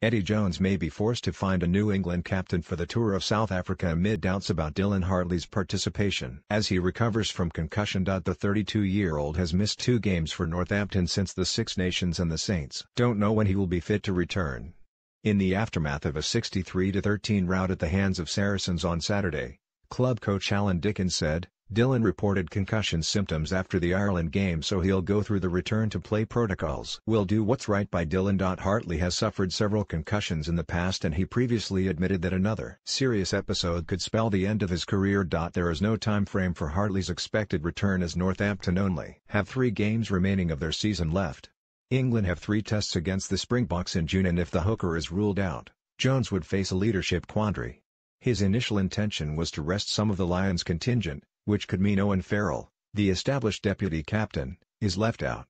Eddie Jones may be forced to find a New England captain for the tour of South Africa amid doubts about Dylan Hartley's participation. As he recovers from concussion. The 32-year-old has missed two games for Northampton since the Six Nations and the Saints don't know when he will be fit to return. In the aftermath of a 63-13 rout at the hands of Saracens on Saturday, club coach Alan Dickens said, Dylan reported concussion symptoms after the Ireland game so he'll go through the return-to-play protocols. We'll do what's right by Dylan. Hartley has suffered several concussions in the past and he previously admitted that another serious episode could spell the end of his career. There is no time frame for Hartley's expected return as Northampton only have three games remaining of their season left. England have three tests against the Springboks in June and if the hooker is ruled out, Jones would face a leadership quandary. His initial intention was to rest some of the Lions contingent, which could mean Owen Farrell, the established deputy captain, is left out.